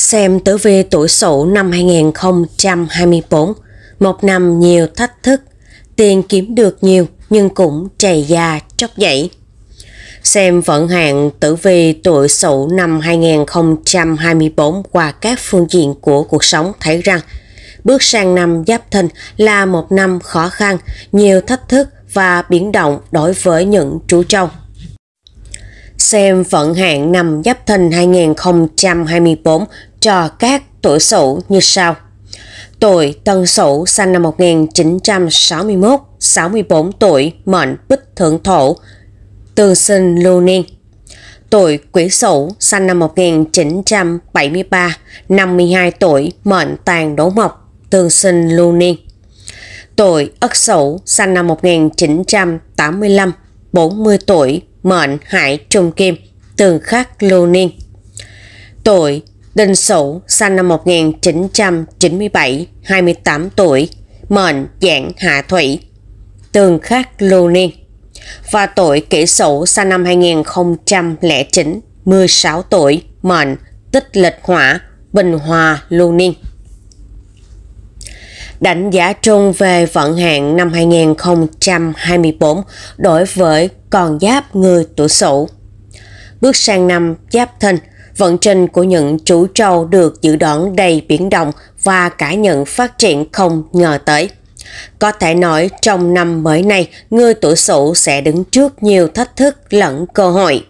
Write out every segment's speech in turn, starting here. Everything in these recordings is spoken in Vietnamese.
xem tử vi tuổi Sửu năm 2024, một năm nhiều thách thức, tiền kiếm được nhiều nhưng cũng trầy ra chốc dậy. Xem vận hạn tử vi tuổi Sửu năm 2024 qua các phương diện của cuộc sống thấy rằng bước sang năm Giáp Thìn là một năm khó khăn, nhiều thách thức và biến động đối với những chú trâu. Xem vận hạn năm Giáp Thìn 2024 cho các tuổi Sửu như sau. Tuổi Tân Sửu sinh năm 1961, 64 tuổi, mệnh Bích Thượng Thổ, tương sinh lưu niên. Tuổi Quỷ Sửu sinh năm 1973, 52 tuổi, mệnh Tàn Đỗ Mộc, tương sinh lưu niên. Tuổi Ất Sửu sinh năm 1985, 40 tuổi, mệnh Hải Trung Kim, tương khắc lưu niên. Tuổi Đinh sửu sinh năm 1997, 28 tuổi, mệnh dạng hạ thủy, tương khắc lưu niên. Và tuổi kỷ sửu sinh năm 2009, 16 tuổi, mệnh tích lịch hỏa, bình hòa lưu niên. Đánh giá chung về vận hạn năm 2024 đối với con giáp người tuổi sửu. Bước sang năm giáp thìn, vận trình của những chú trâu được dự đoán đầy biến động và cả những phát triển không ngờ tới. Có thể nói trong năm mới này, người tuổi Sửu sẽ đứng trước nhiều thách thức lẫn cơ hội.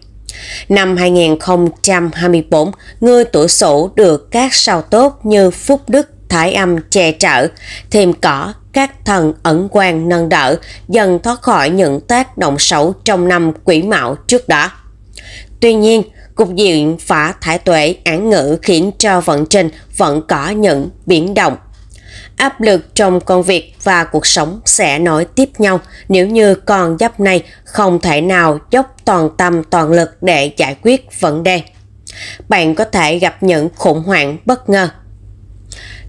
Năm 2024, người tuổi Sửu được các sao tốt như Phúc Đức, Thái Âm che chở, thêm Cỏ, các thần ẩn quan nâng đỡ, dần thoát khỏi những tác động xấu trong năm quỷ mạo trước đó. Tuy nhiên, Cục diện phá thải tuệ án ngữ khiến cho vận trình vẫn có những biến động. Áp lực trong công việc và cuộc sống sẽ nối tiếp nhau nếu như con giáp này không thể nào dốc toàn tâm toàn lực để giải quyết vấn đề. Bạn có thể gặp những khủng hoảng bất ngờ.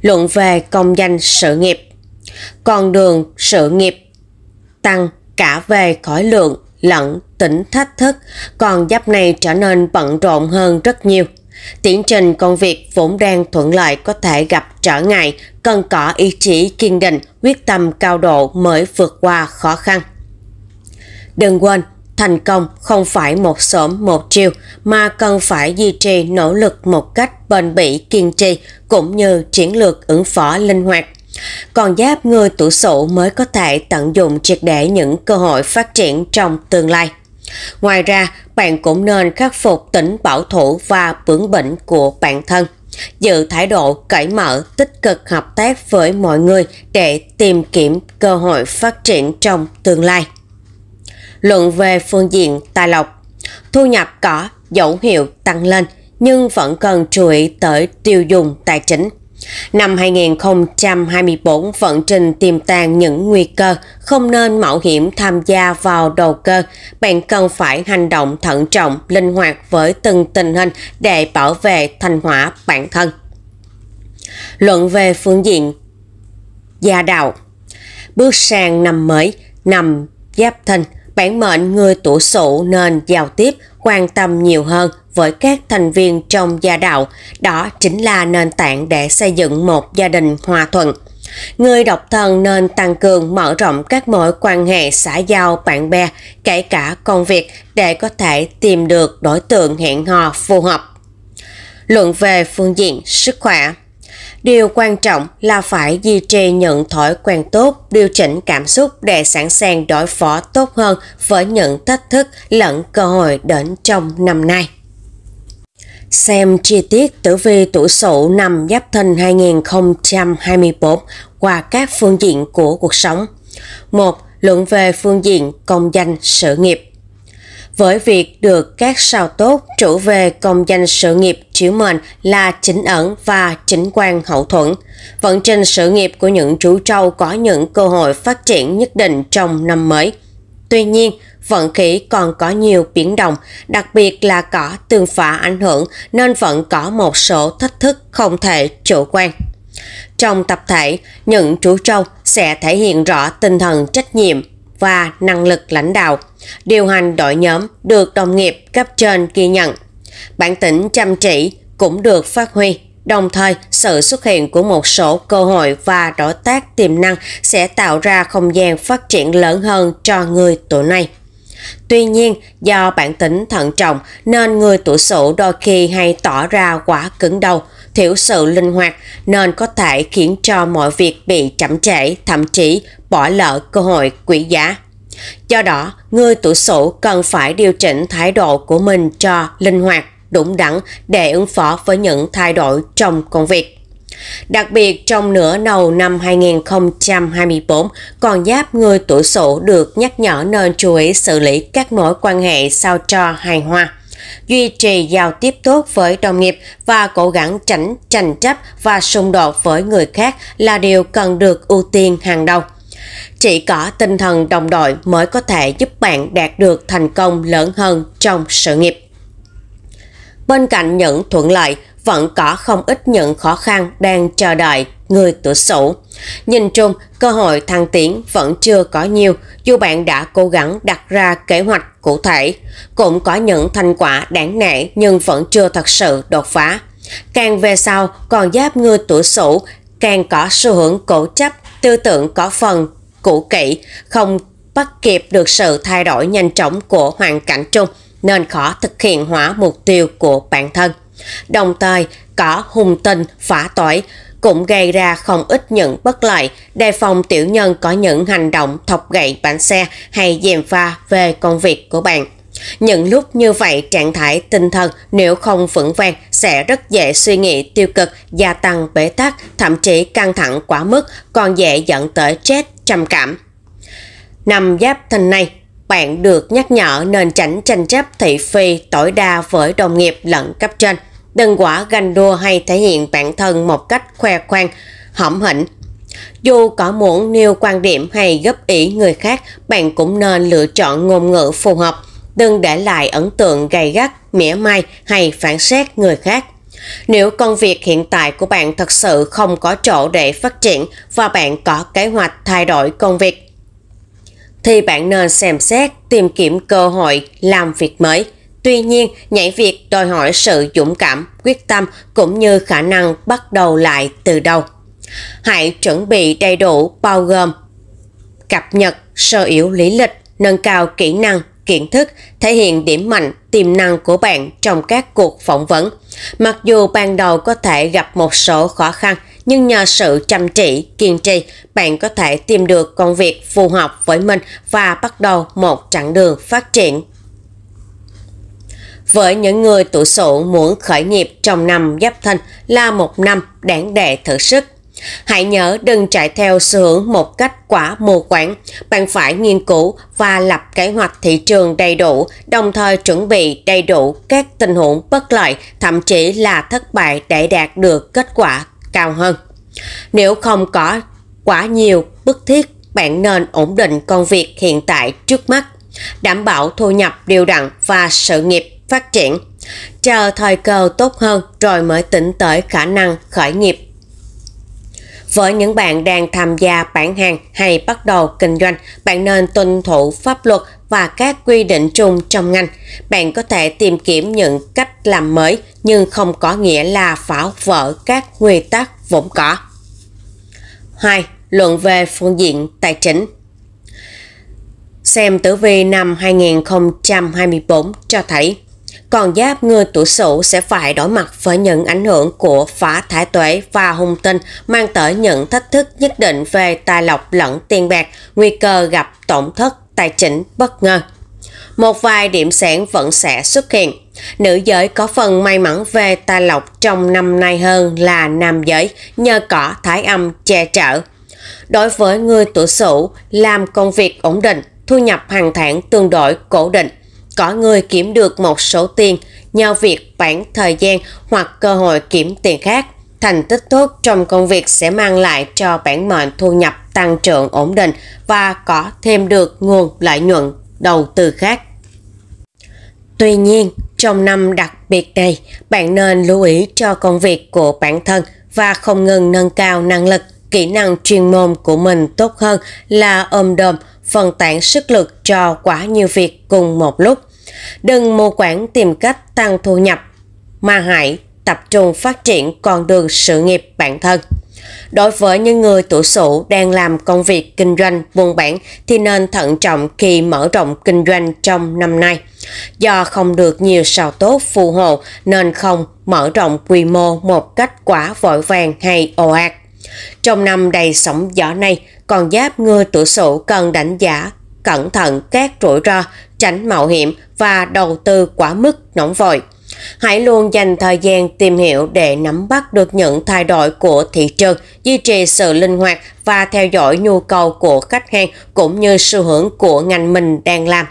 Luận về công danh sự nghiệp Con đường sự nghiệp tăng cả về khối lượng lận, tỉnh thách thức, còn giáp này trở nên bận rộn hơn rất nhiều. Tiến trình công việc vốn đang thuận lợi có thể gặp trở ngại, cần có ý chí kiên định, quyết tâm cao độ mới vượt qua khó khăn. Đừng quên, thành công không phải một sớm một chiều mà cần phải duy trì nỗ lực một cách bền bỉ kiên trì cũng như chiến lược ứng phó linh hoạt. Còn giáp người tuổi sụ mới có thể tận dụng triệt để những cơ hội phát triển trong tương lai. Ngoài ra, bạn cũng nên khắc phục tính bảo thủ và bướng bỉnh của bản thân. Giữ thái độ cởi mở, tích cực hợp tác với mọi người để tìm kiếm cơ hội phát triển trong tương lai. Luận về phương diện tài lộc Thu nhập có dấu hiệu tăng lên nhưng vẫn cần chú ý tới tiêu dùng tài chính Năm 2024 vận trình tiềm tàng những nguy cơ, không nên mạo hiểm tham gia vào đầu cơ. Bạn cần phải hành động thận trọng, linh hoạt với từng tình hình để bảo vệ thành hỏa bản thân. Luận về phương diện Gia đạo Bước sang năm mới, năm Giáp thân. bản mệnh người tuổi Sửu nên giao tiếp quan tâm nhiều hơn với các thành viên trong gia đạo. Đó chính là nền tảng để xây dựng một gia đình hòa thuận. Người độc thân nên tăng cường mở rộng các mối quan hệ xã giao bạn bè, kể cả công việc để có thể tìm được đối tượng hẹn hò phù hợp. Luận về phương diện sức khỏe Điều quan trọng là phải duy trì những thói quen tốt, điều chỉnh cảm xúc để sẵn sàng đối phó tốt hơn với những thách thức lẫn cơ hội đến trong năm nay. Xem chi tiết tử vi tuổi sửu năm Giáp Thìn 2024 qua các phương diện của cuộc sống. 1. Luận về phương diện công danh sự nghiệp với việc được các sao tốt trụ về công danh sự nghiệp chiếu mệnh là chính ẩn và chính quan hậu thuẫn. Vận trình sự nghiệp của những chú trâu có những cơ hội phát triển nhất định trong năm mới. Tuy nhiên, vận khí còn có nhiều biến động, đặc biệt là có tương phả ảnh hưởng nên vẫn có một số thách thức không thể chủ quan. Trong tập thể, những chú trâu sẽ thể hiện rõ tinh thần trách nhiệm, và năng lực lãnh đạo. Điều hành đội nhóm được đồng nghiệp cấp trên ghi nhận. Bản tính chăm chỉ cũng được phát huy. Đồng thời, sự xuất hiện của một số cơ hội và đối tác tiềm năng sẽ tạo ra không gian phát triển lớn hơn cho người tuổi này. Tuy nhiên, do bản tính thận trọng nên người tuổi Sửu đôi khi hay tỏ ra quá cứng đầu, thiếu sự linh hoạt nên có thể khiến cho mọi việc bị chậm trễ, thậm chí bỏ lỡ cơ hội quý giá. Do đó, người tuổi Sửu cần phải điều chỉnh thái độ của mình cho linh hoạt, đúng đắn để ứng phó với những thay đổi trong công việc. Đặc biệt trong nửa đầu năm 2024, con giáp người tuổi Sửu được nhắc nhở nên chú ý xử lý các mối quan hệ sao cho hài hòa duy trì giao tiếp tốt với đồng nghiệp và cố gắng tránh tranh chấp và xung đột với người khác là điều cần được ưu tiên hàng đầu. Chỉ có tinh thần đồng đội mới có thể giúp bạn đạt được thành công lớn hơn trong sự nghiệp. Bên cạnh những thuận lợi, vẫn có không ít những khó khăn đang chờ đợi người tuổi sửu Nhìn chung, cơ hội thăng tiến vẫn chưa có nhiều dù bạn đã cố gắng đặt ra kế hoạch cụ thể. Cũng có những thành quả đáng nể nhưng vẫn chưa thật sự đột phá. Càng về sau, còn giáp người tuổi sửu càng có xu hướng cổ chấp, tư tưởng có phần cũ kỹ, không bắt kịp được sự thay đổi nhanh chóng của hoàn cảnh chung nên khó thực hiện hóa mục tiêu của bản thân. Đồng thời, cỏ hùng tinh phả tỏi cũng gây ra không ít những bất lợi, đề phòng tiểu nhân có những hành động thọc gậy bánh xe hay dèm pha về công việc của bạn. Những lúc như vậy trạng thái tinh thần nếu không vững vàng sẽ rất dễ suy nghĩ tiêu cực, gia tăng bế tắc, thậm chí căng thẳng quá mức còn dễ dẫn tới chết, trầm cảm. Năm giáp thìn này, bạn được nhắc nhở nên tránh tranh chấp thị phi tối đa với đồng nghiệp lẫn cấp trên – Đừng quả ganh đua hay thể hiện bản thân một cách khoe khoang, hỏng hỉnh. Dù có muốn nêu quan điểm hay góp ý người khác, bạn cũng nên lựa chọn ngôn ngữ phù hợp. Đừng để lại ấn tượng gay gắt, mỉa mai hay phản xét người khác. Nếu công việc hiện tại của bạn thật sự không có chỗ để phát triển và bạn có kế hoạch thay đổi công việc, thì bạn nên xem xét tìm kiếm cơ hội làm việc mới. Tuy nhiên, nhảy việc đòi hỏi sự dũng cảm, quyết tâm cũng như khả năng bắt đầu lại từ đầu. Hãy chuẩn bị đầy đủ bao gồm cập nhật, sơ yếu lý lịch, nâng cao kỹ năng, kiến thức, thể hiện điểm mạnh, tiềm năng của bạn trong các cuộc phỏng vấn. Mặc dù ban đầu có thể gặp một số khó khăn, nhưng nhờ sự chăm chỉ, kiên trì, bạn có thể tìm được công việc phù hợp với mình và bắt đầu một chặng đường phát triển với những người tuổi sửu muốn khởi nghiệp trong năm giáp thân là một năm đáng để thử sức. Hãy nhớ đừng chạy theo xu hướng một cách quá mù quáng, bạn phải nghiên cứu và lập kế hoạch thị trường đầy đủ, đồng thời chuẩn bị đầy đủ các tình huống bất lợi, thậm chí là thất bại để đạt được kết quả cao hơn. Nếu không có quá nhiều bức thiết, bạn nên ổn định công việc hiện tại trước mắt, đảm bảo thu nhập đều đặn và sự nghiệp phát triển, chờ thời cơ tốt hơn rồi mới tỉnh tới khả năng khởi nghiệp. Với những bạn đang tham gia bán hàng hay bắt đầu kinh doanh, bạn nên tuân thủ pháp luật và các quy định chung trong ngành. Bạn có thể tìm kiếm những cách làm mới nhưng không có nghĩa là phá vỡ các nguyên tắc vốn có. 2. Luận về phương diện tài chính Xem tử vi năm 2024 cho thấy còn giáp người tuổi sửu sẽ phải đối mặt với những ảnh hưởng của phá thái tuế và hung tinh mang tới những thách thức nhất định về tài lộc lẫn tiền bạc, nguy cơ gặp tổn thất tài chính bất ngờ. Một vài điểm sáng vẫn sẽ xuất hiện. Nữ giới có phần may mắn về tài lộc trong năm nay hơn là nam giới nhờ cỏ thái âm che chở. Đối với người tuổi sửu, làm công việc ổn định, thu nhập hàng tháng tương đối cố định, có người kiếm được một số tiền nhờ việc bản thời gian hoặc cơ hội kiếm tiền khác. Thành tích tốt trong công việc sẽ mang lại cho bản mệnh thu nhập tăng trưởng ổn định và có thêm được nguồn lợi nhuận đầu tư khác. Tuy nhiên, trong năm đặc biệt này, bạn nên lưu ý cho công việc của bản thân và không ngừng nâng cao năng lực, kỹ năng chuyên môn của mình tốt hơn là ôm đồm phân tán sức lực cho quá nhiều việc cùng một lúc. Đừng mù quáng tìm cách tăng thu nhập, mà hãy tập trung phát triển con đường sự nghiệp bản thân. Đối với những người tuổi sửu đang làm công việc kinh doanh buôn bán thì nên thận trọng khi mở rộng kinh doanh trong năm nay. Do không được nhiều sào tốt phù hộ nên không mở rộng quy mô một cách quá vội vàng hay ồ ạt. Trong năm đầy sóng gió này, con giáp ngư tuổi sửu cần đánh giá, cẩn thận các rủi ro, tránh mạo hiểm và đầu tư quá mức nóng vội. Hãy luôn dành thời gian tìm hiểu để nắm bắt được những thay đổi của thị trường, duy trì sự linh hoạt và theo dõi nhu cầu của khách hàng cũng như xu hướng của ngành mình đang làm.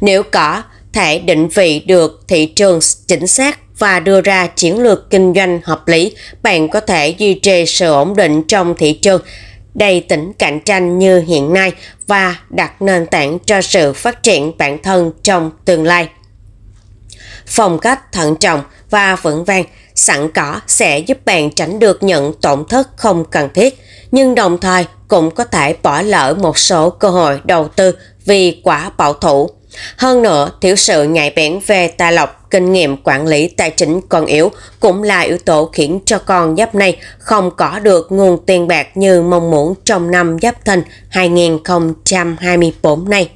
Nếu có, thể định vị được thị trường chính xác và đưa ra chiến lược kinh doanh hợp lý, bạn có thể duy trì sự ổn định trong thị trường đầy tính cạnh tranh như hiện nay và đặt nền tảng cho sự phát triển bản thân trong tương lai. Phong cách thận trọng và vững vàng sẵn có sẽ giúp bạn tránh được những tổn thất không cần thiết, nhưng đồng thời cũng có thể bỏ lỡ một số cơ hội đầu tư vì quá bảo thủ. Hơn nữa, thiếu sự nhạy bén về tài lộc kinh nghiệm quản lý tài chính còn yếu cũng là yếu tố khiến cho con giáp này không có được nguồn tiền bạc như mong muốn trong năm giáp thìn 2024 này.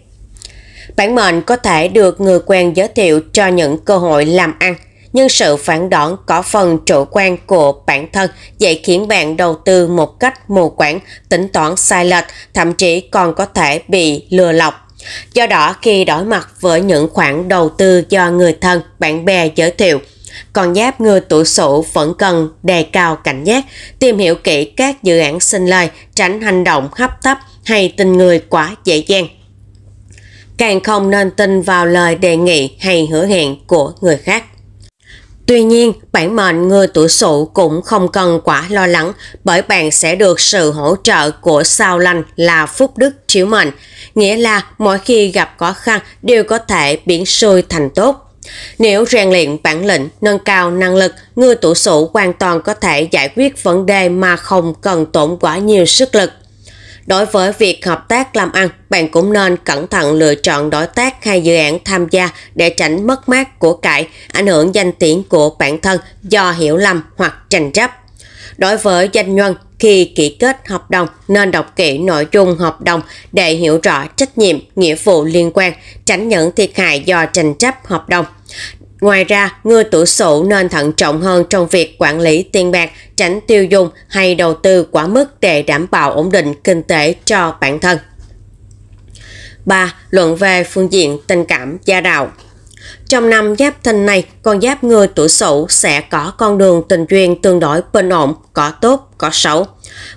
Bản mệnh có thể được người quen giới thiệu cho những cơ hội làm ăn, nhưng sự phản đón có phần chủ quan của bản thân dễ khiến bạn đầu tư một cách mù quáng, tính toán sai lệch, thậm chí còn có thể bị lừa lọc Do đó khi đổi mặt với những khoản đầu tư do người thân, bạn bè giới thiệu, còn giáp người tuổi sửu vẫn cần đề cao cảnh giác, tìm hiểu kỹ các dự án sinh lời, tránh hành động hấp tấp hay tình người quá dễ dàng. Càng không nên tin vào lời đề nghị hay hứa hẹn của người khác. Tuy nhiên, bản mệnh người tuổi sửu cũng không cần quá lo lắng bởi bạn sẽ được sự hỗ trợ của sao lành là phúc đức chiếu mệnh, nghĩa là mỗi khi gặp khó khăn đều có thể biến xui thành tốt. Nếu rèn luyện bản lĩnh, nâng cao năng lực, người tuổi sửu hoàn toàn có thể giải quyết vấn đề mà không cần tổn quá nhiều sức lực. Đối với việc hợp tác làm ăn, bạn cũng nên cẩn thận lựa chọn đối tác hay dự án tham gia để tránh mất mát của cải, ảnh hưởng danh tiếng của bản thân do hiểu lầm hoặc tranh chấp. Đối với doanh nhân, khi ký kết hợp đồng nên đọc kỹ nội dung hợp đồng để hiểu rõ trách nhiệm, nghĩa vụ liên quan, tránh những thiệt hại do tranh chấp hợp đồng. Ngoài ra, người tuổi sửu nên thận trọng hơn trong việc quản lý tiền bạc, tránh tiêu dùng hay đầu tư quá mức để đảm bảo ổn định kinh tế cho bản thân. 3. Luận về phương diện tình cảm gia đạo trong năm giáp thìn này, con giáp người tuổi sửu sẽ có con đường tình duyên tương đối bình ổn, có tốt, có xấu.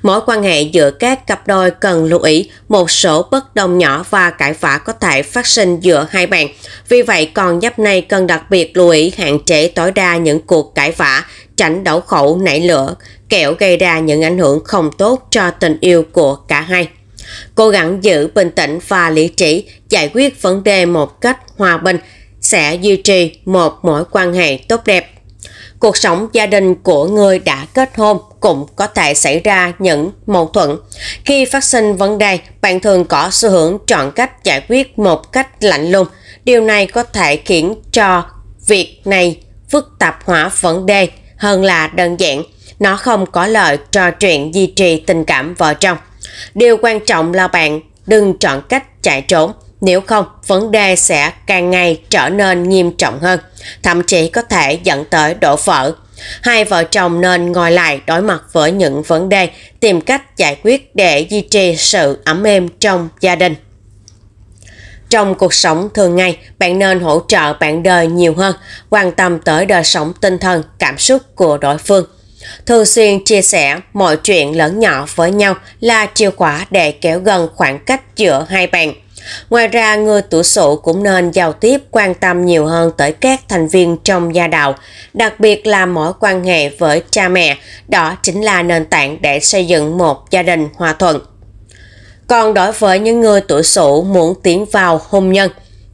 Mối quan hệ giữa các cặp đôi cần lưu ý một số bất đồng nhỏ và cãi vã có thể phát sinh giữa hai bạn. Vì vậy, con giáp này cần đặc biệt lưu ý hạn chế tối đa những cuộc cãi vã, tránh đấu khẩu nảy lửa, kẻo gây ra những ảnh hưởng không tốt cho tình yêu của cả hai. Cố gắng giữ bình tĩnh và lý trí, giải quyết vấn đề một cách hòa bình, sẽ duy trì một mối quan hệ tốt đẹp. Cuộc sống gia đình của người đã kết hôn cũng có thể xảy ra những mâu thuẫn. Khi phát sinh vấn đề, bạn thường có xu hướng chọn cách giải quyết một cách lạnh lùng. Điều này có thể khiến cho việc này phức tạp hóa vấn đề hơn là đơn giản. Nó không có lợi cho chuyện duy trì tình cảm vợ chồng. Điều quan trọng là bạn đừng chọn cách chạy trốn nếu không, vấn đề sẽ càng ngày trở nên nghiêm trọng hơn, thậm chí có thể dẫn tới đổ vỡ. Hai vợ chồng nên ngồi lại đối mặt với những vấn đề, tìm cách giải quyết để duy trì sự ấm êm trong gia đình. Trong cuộc sống thường ngày, bạn nên hỗ trợ bạn đời nhiều hơn, quan tâm tới đời sống tinh thần, cảm xúc của đối phương. Thường xuyên chia sẻ mọi chuyện lớn nhỏ với nhau là chìa khóa để kéo gần khoảng cách giữa hai bạn – Ngoài ra, người tuổi sổ cũng nên giao tiếp quan tâm nhiều hơn tới các thành viên trong gia đạo, đặc biệt là mối quan hệ với cha mẹ, đó chính là nền tảng để xây dựng một gia đình hòa thuận. Còn đối với những người tuổi sổ muốn tiến vào hôn nhân,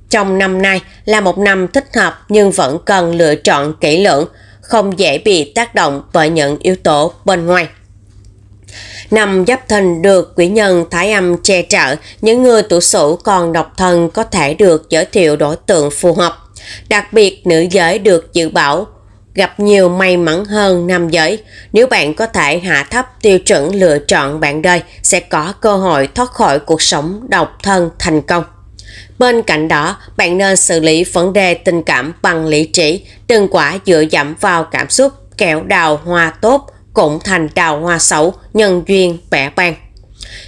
trong năm nay là một năm thích hợp nhưng vẫn cần lựa chọn kỹ lưỡng, không dễ bị tác động bởi những yếu tố bên ngoài. Năm Giáp Thìn được quỷ nhân Thái Âm che trợ, những người tuổi Sửu còn độc thân có thể được giới thiệu đối tượng phù hợp. Đặc biệt, nữ giới được dự bảo gặp nhiều may mắn hơn nam giới. Nếu bạn có thể hạ thấp tiêu chuẩn lựa chọn bạn đời, sẽ có cơ hội thoát khỏi cuộc sống độc thân thành công. Bên cạnh đó, bạn nên xử lý vấn đề tình cảm bằng lý trí, đừng quả dựa dẫm vào cảm xúc kẹo đào hoa tốt, cũng thành đào hoa xấu, nhân duyên bẻ bang.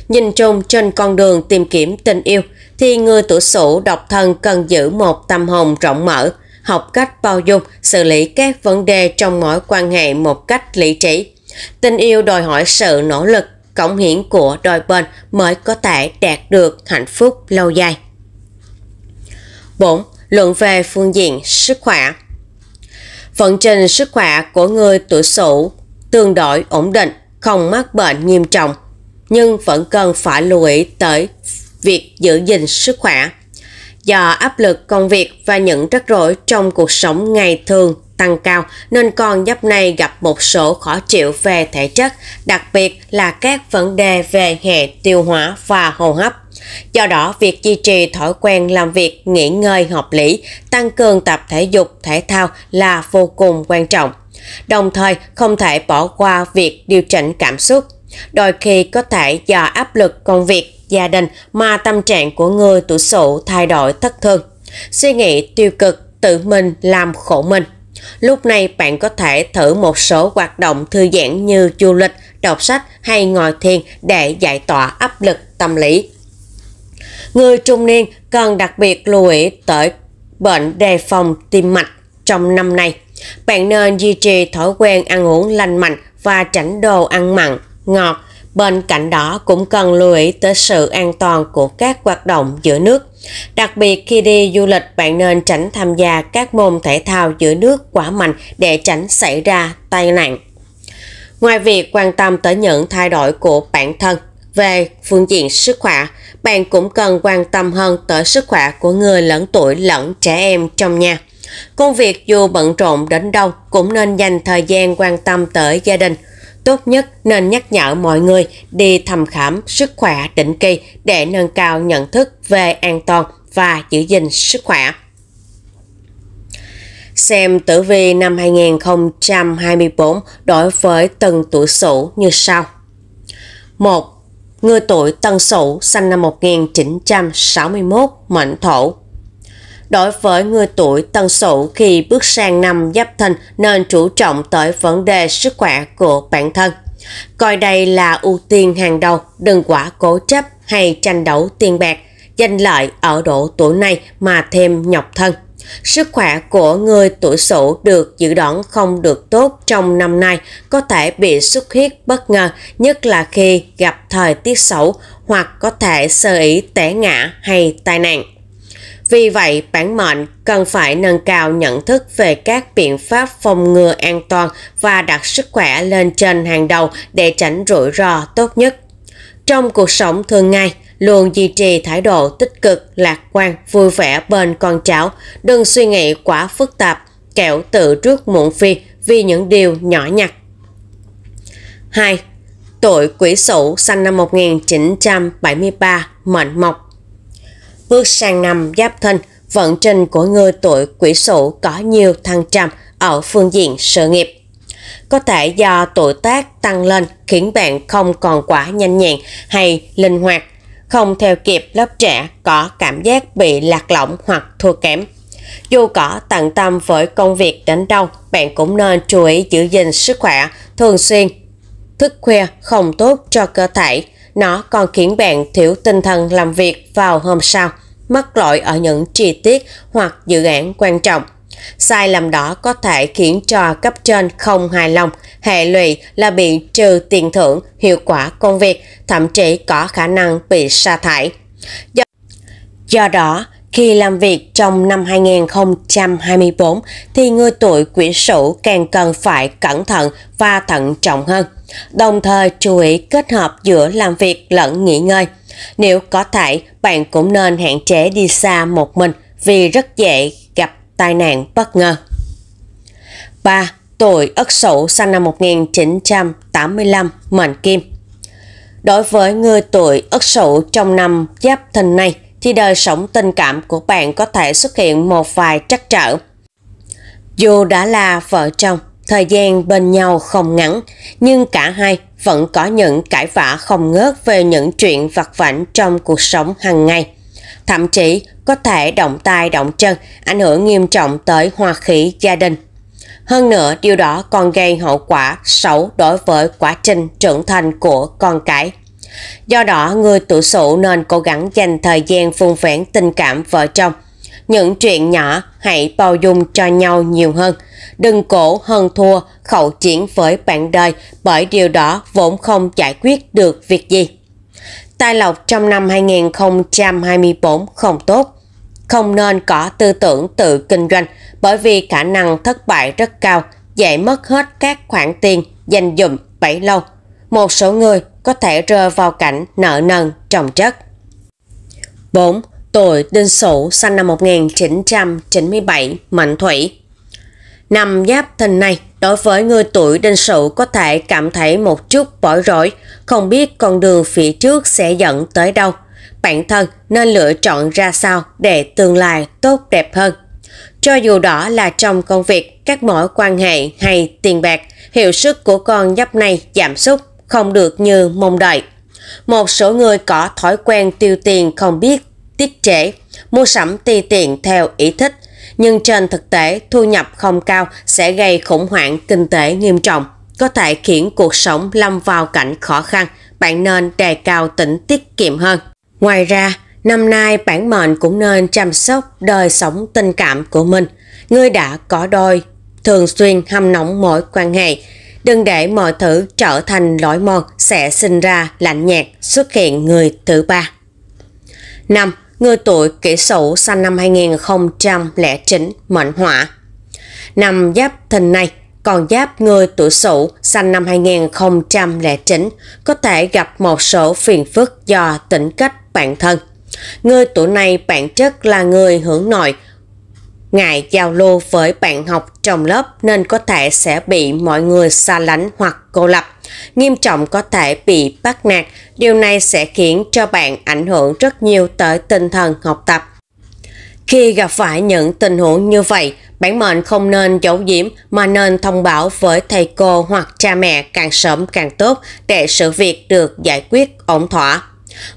Nhìn chung trên con đường tìm kiếm tình yêu thì người tuổi sửu độc thân cần giữ một tâm hồn rộng mở, học cách bao dung, xử lý các vấn đề trong mối quan hệ một cách lý trí. Tình yêu đòi hỏi sự nỗ lực, cống hiến của đôi bên mới có thể đạt được hạnh phúc lâu dài. 4. Luận về phương diện sức khỏe Vận trình sức khỏe của người tuổi sửu tương đối ổn định, không mắc bệnh nghiêm trọng, nhưng vẫn cần phải lưu ý tới việc giữ gìn sức khỏe. Do áp lực công việc và những rắc rối trong cuộc sống ngày thường tăng cao nên con giáp này gặp một số khó chịu về thể chất, đặc biệt là các vấn đề về hệ tiêu hóa và hô hấp. Do đó, việc duy trì thói quen làm việc nghỉ ngơi hợp lý, tăng cường tập thể dục thể thao là vô cùng quan trọng đồng thời không thể bỏ qua việc điều chỉnh cảm xúc. Đôi khi có thể do áp lực công việc, gia đình mà tâm trạng của người tuổi sửu thay đổi thất thường. Suy nghĩ tiêu cực tự mình làm khổ mình. Lúc này bạn có thể thử một số hoạt động thư giãn như du lịch, đọc sách hay ngồi thiền để giải tỏa áp lực tâm lý. Người trung niên cần đặc biệt lưu ý tới bệnh đề phòng tim mạch trong năm nay. Bạn nên duy trì thói quen ăn uống lành mạnh và tránh đồ ăn mặn, ngọt. Bên cạnh đó cũng cần lưu ý tới sự an toàn của các hoạt động giữa nước. Đặc biệt khi đi du lịch bạn nên tránh tham gia các môn thể thao giữa nước quá mạnh để tránh xảy ra tai nạn. Ngoài việc quan tâm tới những thay đổi của bản thân về phương diện sức khỏe, bạn cũng cần quan tâm hơn tới sức khỏe của người lớn tuổi lẫn trẻ em trong nhà. Công việc dù bận rộn đến đâu cũng nên dành thời gian quan tâm tới gia đình. Tốt nhất nên nhắc nhở mọi người đi thăm khám sức khỏe định kỳ để nâng cao nhận thức về an toàn và giữ gìn sức khỏe. Xem tử vi năm 2024 đối với từng tuổi Sửu như sau. 1. Người tuổi Tân Sửu sinh năm 1961, mệnh Thổ, Đối với người tuổi tân sửu khi bước sang năm giáp thìn nên chú trọng tới vấn đề sức khỏe của bản thân. Coi đây là ưu tiên hàng đầu, đừng quá cố chấp hay tranh đấu tiền bạc, danh lợi ở độ tuổi này mà thêm nhọc thân. Sức khỏe của người tuổi sửu được dự đoán không được tốt trong năm nay có thể bị xuất huyết bất ngờ, nhất là khi gặp thời tiết xấu hoặc có thể sơ ý té ngã hay tai nạn. Vì vậy, bản mệnh cần phải nâng cao nhận thức về các biện pháp phòng ngừa an toàn và đặt sức khỏe lên trên hàng đầu để tránh rủi ro tốt nhất. Trong cuộc sống thường ngày, luôn duy trì thái độ tích cực, lạc quan, vui vẻ bên con cháu, đừng suy nghĩ quá phức tạp, kẻo tự trước muộn phi vì những điều nhỏ nhặt. 2. Tuổi Quỷ Sửu sinh năm 1973, mệnh mộc Bước sang năm Giáp thân vận trình của người tuổi quỷ sửu có nhiều thăng trầm ở phương diện sự nghiệp. Có thể do tuổi tác tăng lên khiến bạn không còn quá nhanh nhẹn hay linh hoạt, không theo kịp lớp trẻ có cảm giác bị lạc lõng hoặc thua kém. Dù có tận tâm với công việc đến đâu, bạn cũng nên chú ý giữ gìn sức khỏe thường xuyên. Thức khuya không tốt cho cơ thể, nó còn khiến bạn thiếu tinh thần làm việc vào hôm sau, mắc lỗi ở những chi tiết hoặc dự án quan trọng. Sai lầm đó có thể khiến cho cấp trên không hài lòng, hệ lụy là bị trừ tiền thưởng, hiệu quả công việc, thậm chí có khả năng bị sa thải. Do, do đó, khi làm việc trong năm 2024 thì người tuổi quỷ sửu càng cần phải cẩn thận và thận trọng hơn, đồng thời chú ý kết hợp giữa làm việc lẫn nghỉ ngơi. Nếu có thể, bạn cũng nên hạn chế đi xa một mình vì rất dễ gặp tai nạn bất ngờ. 3. Tuổi Ất Sửu sinh năm 1985, mệnh Kim. Đối với người tuổi Ất Sửu trong năm Giáp Thìn này, thì đời sống tình cảm của bạn có thể xuất hiện một vài trắc trở. Dù đã là vợ chồng, thời gian bên nhau không ngắn, nhưng cả hai vẫn có những cãi vã không ngớt về những chuyện vặt vảnh trong cuộc sống hàng ngày. Thậm chí có thể động tay động chân, ảnh hưởng nghiêm trọng tới hòa khí gia đình. Hơn nữa, điều đó còn gây hậu quả xấu đối với quá trình trưởng thành của con cái. Do đó, người tuổi sụ nên cố gắng dành thời gian phung phản tình cảm vợ chồng. Những chuyện nhỏ hãy bao dung cho nhau nhiều hơn. Đừng cổ hơn thua, khẩu chiến với bạn đời bởi điều đó vốn không giải quyết được việc gì. Tài lộc trong năm 2024 không tốt không nên có tư tưởng tự kinh doanh bởi vì khả năng thất bại rất cao, dễ mất hết các khoản tiền dành dụm bảy lâu một số người có thể rơi vào cảnh nợ nần, trồng chất. 4. Tuổi Đinh Sửu sinh năm 1997, Mệnh Thủy Năm giáp thìn này, đối với người tuổi Đinh Sửu có thể cảm thấy một chút bối rối, không biết con đường phía trước sẽ dẫn tới đâu. Bản thân nên lựa chọn ra sao để tương lai tốt đẹp hơn. Cho dù đó là trong công việc, các mối quan hệ hay tiền bạc, hiệu sức của con giáp này giảm sút không được như mong đợi. Một số người có thói quen tiêu tiền không biết tiết trễ, mua sắm tùy tiện theo ý thích, nhưng trên thực tế thu nhập không cao sẽ gây khủng hoảng kinh tế nghiêm trọng, có thể khiến cuộc sống lâm vào cảnh khó khăn, bạn nên đề cao tính tiết kiệm hơn. Ngoài ra, năm nay bản mệnh cũng nên chăm sóc đời sống tình cảm của mình. Người đã có đôi, thường xuyên hâm nóng mối quan hệ, Đừng để mọi thứ trở thành lõi mọt sẽ sinh ra lạnh nhạt xuất hiện người thứ ba. 5. Người tuổi kỷ sửu sinh năm 2009 mệnh hỏa. Năm giáp thìn này, còn giáp người tuổi sửu sinh năm 2009 có thể gặp một số phiền phức do tính cách bản thân. Người tuổi này bản chất là người hướng nội, Ngài giao lưu với bạn học trong lớp nên có thể sẽ bị mọi người xa lánh hoặc cô lập, nghiêm trọng có thể bị bắt nạt. Điều này sẽ khiến cho bạn ảnh hưởng rất nhiều tới tinh thần học tập. Khi gặp phải những tình huống như vậy, bản mệnh không nên giấu giếm mà nên thông báo với thầy cô hoặc cha mẹ càng sớm càng tốt để sự việc được giải quyết ổn thỏa.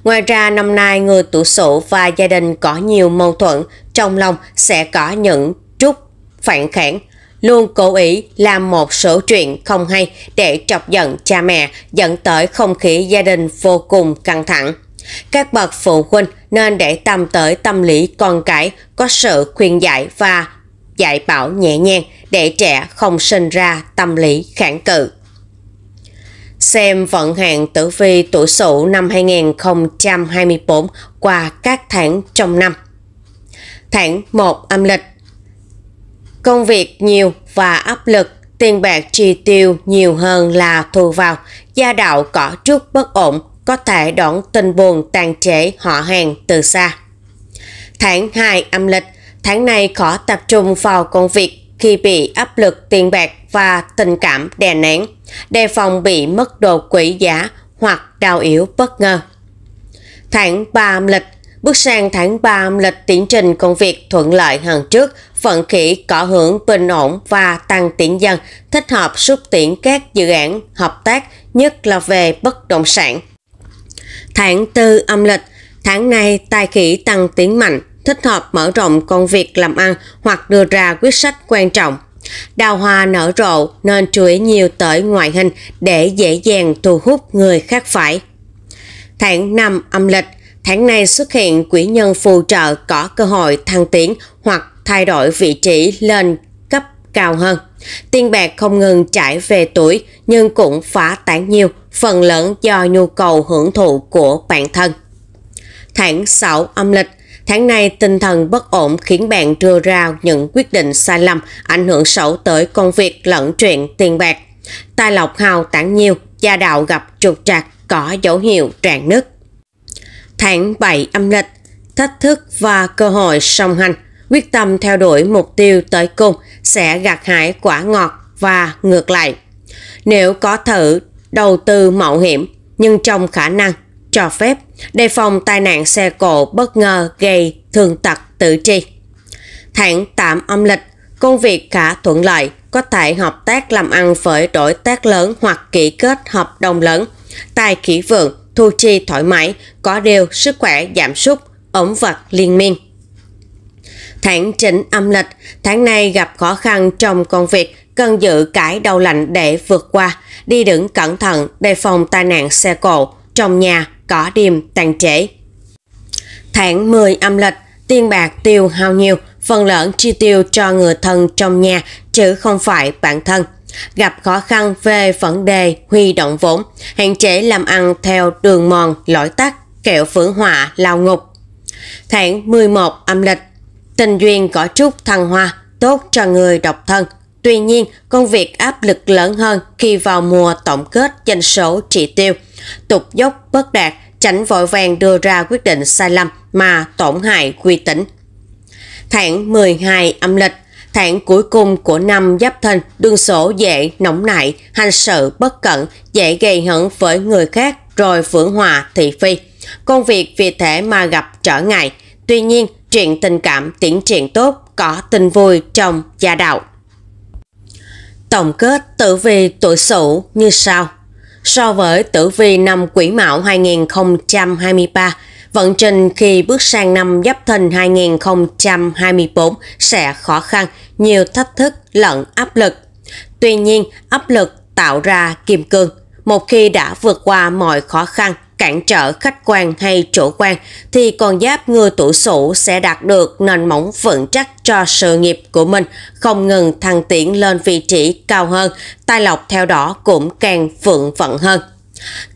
Ngoài ra năm nay người tuổi sổ và gia đình có nhiều mâu thuẫn, trong lòng sẽ có những chút phản kháng luôn cố ý làm một số chuyện không hay để chọc giận cha mẹ, dẫn tới không khí gia đình vô cùng căng thẳng. Các bậc phụ huynh nên để tâm tới tâm lý con cái, có sự khuyên giải và dạy bảo nhẹ nhàng để trẻ không sinh ra tâm lý kháng cự xem vận hạn tử vi tuổi Sửu năm 2024 qua các tháng trong năm. Tháng 1 âm lịch Công việc nhiều và áp lực, tiền bạc chi tiêu nhiều hơn là thu vào, gia đạo có chút bất ổn, có thể đón tình buồn tàn trễ họ hàng từ xa. Tháng 2 âm lịch, tháng này khó tập trung vào công việc khi bị áp lực tiền bạc và tình cảm đè nén, đề phòng bị mất đồ quỷ giá hoặc đau yếu bất ngờ. Tháng 3 âm lịch Bước sang tháng 3 âm lịch tiến trình công việc thuận lợi hơn trước, vận khí có hưởng bình ổn và tăng tiến dần, thích hợp xúc tiến các dự án, hợp tác, nhất là về bất động sản. Tháng 4 âm lịch Tháng này tài khí tăng tiến mạnh, thích hợp mở rộng công việc làm ăn hoặc đưa ra quyết sách quan trọng. Đào hoa nở rộ nên chú ý nhiều tới ngoại hình để dễ dàng thu hút người khác phải. Tháng 5 âm lịch, tháng này xuất hiện quỹ nhân phù trợ có cơ hội thăng tiến hoặc thay đổi vị trí lên cấp cao hơn. Tiền bạc không ngừng chảy về tuổi nhưng cũng phá tán nhiều, phần lớn do nhu cầu hưởng thụ của bản thân. Tháng 6 âm lịch, Tháng nay, tinh thần bất ổn khiến bạn đưa ra những quyết định sai lầm, ảnh hưởng xấu tới công việc lẫn chuyện tiền bạc. Tài lộc hào tản nhiều, gia đạo gặp trục trặc, có dấu hiệu tràn nứt. Tháng 7 âm lịch, thách thức và cơ hội song hành, quyết tâm theo đuổi mục tiêu tới cùng sẽ gặt hái quả ngọt và ngược lại. Nếu có thử đầu tư mạo hiểm nhưng trong khả năng cho phép, đề phòng tai nạn xe cộ bất ngờ gây thương tật tự tri. Tháng 8 âm lịch, công việc khá thuận lợi, có thể hợp tác làm ăn với đổi tác lớn hoặc ký kết hợp đồng lớn. Tài khí vượng, thu chi thoải mái, có điều sức khỏe giảm sút, ổn vật liên miên. Tháng 9 âm lịch, tháng này gặp khó khăn trong công việc, cần giữ cái đầu lạnh để vượt qua, đi đứng cẩn thận, đề phòng tai nạn xe cộ, trong nhà cỏ điềm tàn trễ. Tháng 10 âm lịch, tiền bạc tiêu hao nhiều, phần lớn chi tiêu cho người thân trong nhà chứ không phải bản thân. Gặp khó khăn về vấn đề huy động vốn, hạn chế làm ăn theo đường mòn, lỗi tắt, kẹo phưởng họa, lao ngục. Tháng 11 âm lịch, tình duyên có chút thăng hoa, tốt cho người độc thân. Tuy nhiên, công việc áp lực lớn hơn khi vào mùa tổng kết danh số trị tiêu – Tục dốc bất đạt, tránh vội vàng đưa ra quyết định sai lầm mà tổn hại quy tĩnh. Tháng 12 âm lịch, tháng cuối cùng của năm Giáp thân đương sổ dễ nóng nảy, hành sự bất cẩn, dễ gây hấn với người khác rồi vướng hòa thị phi. Công việc vì thế mà gặp trở ngại. Tuy nhiên, chuyện tình cảm tiến triển tốt, có tình vui trong gia đạo. Tổng kết tử vi tuổi Sửu như sau: So với tử vi năm Quỷ Mão 2023, vận trình khi bước sang năm Giáp Thìn 2024 sẽ khó khăn, nhiều thách thức lẫn áp lực. Tuy nhiên, áp lực tạo ra kim cương. Một khi đã vượt qua mọi khó khăn, cản trở khách quan hay chủ quan thì con giáp ngư tủ sủ sẽ đạt được nền móng vững chắc cho sự nghiệp của mình, không ngừng thăng tiến lên vị trí cao hơn, tài lộc theo đó cũng càng vượng vận hơn.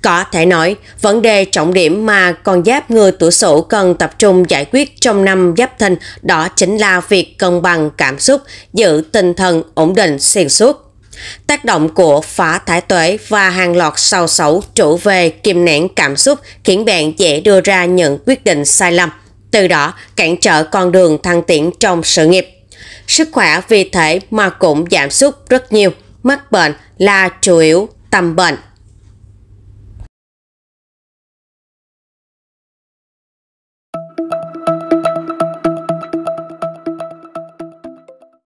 Có thể nói, vấn đề trọng điểm mà con giáp người tuổi sửu cần tập trung giải quyết trong năm giáp thìn đó chính là việc cân bằng cảm xúc, giữ tinh thần ổn định xuyên suốt. Tác động của phá thái tuế và hàng loạt sao xấu trụ về kiềm nén cảm xúc khiến bạn dễ đưa ra những quyết định sai lầm, từ đó cản trở con đường thăng tiến trong sự nghiệp. Sức khỏe vì thế mà cũng giảm sút rất nhiều, mắc bệnh là chủ yếu tâm bệnh.